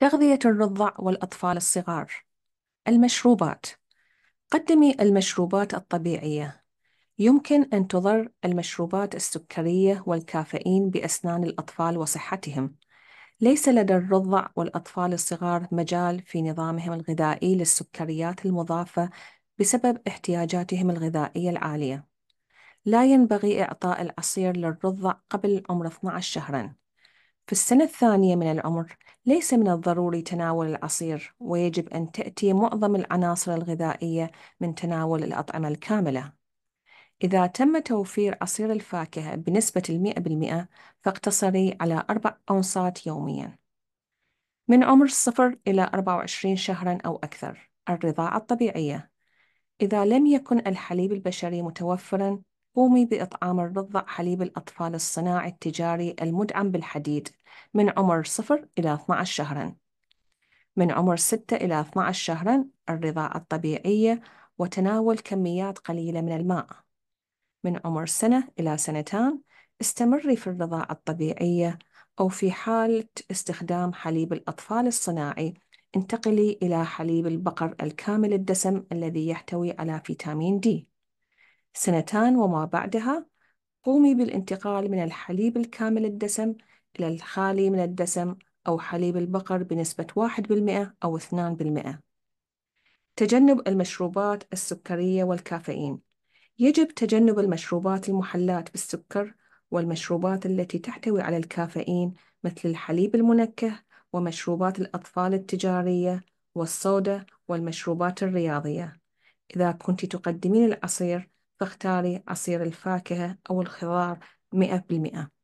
تغذية الرضع والأطفال الصغار المشروبات قدمي المشروبات الطبيعية يمكن أن تضر المشروبات السكرية والكافيين بأسنان الأطفال وصحتهم ليس لدى الرضع والأطفال الصغار مجال في نظامهم الغذائي للسكريات المضافة بسبب احتياجاتهم الغذائية العالية لا ينبغي إعطاء العصير للرضع قبل عمر 12 شهراً في السنة الثانية من العمر ليس من الضروري تناول العصير ويجب أن تأتي معظم العناصر الغذائية من تناول الأطعمة الكاملة إذا تم توفير عصير الفاكهة بنسبة المئة بالمئة فاقتصري على أربع أونصات يومياً من عمر الصفر إلى 24 شهراً أو أكثر الرضاعة الطبيعية إذا لم يكن الحليب البشري متوفراً قومي بإطعام الرضع حليب الأطفال الصناعي التجاري المدعم بالحديد من عمر 0 إلى 12 شهرا من عمر 6 إلى 12 شهرا الرضاعة الطبيعية وتناول كميات قليلة من الماء من عمر سنة إلى سنتان استمري في الرضاعة الطبيعية أو في حالة استخدام حليب الأطفال الصناعي انتقلي إلى حليب البقر الكامل الدسم الذي يحتوي على فيتامين دي سنتان وما بعدها قومي بالانتقال من الحليب الكامل الدسم إلى الخالي من الدسم أو حليب البقر بنسبة 1% أو 2%. تجنب المشروبات السكرية والكافيين يجب تجنب المشروبات المحلاة بالسكر والمشروبات التي تحتوي على الكافيين مثل الحليب المنكه ومشروبات الأطفال التجارية والصودا والمشروبات الرياضية. إذا كنت تقدمين العصير فاختاري عصير الفاكهة أو الخضار مئة بالمئة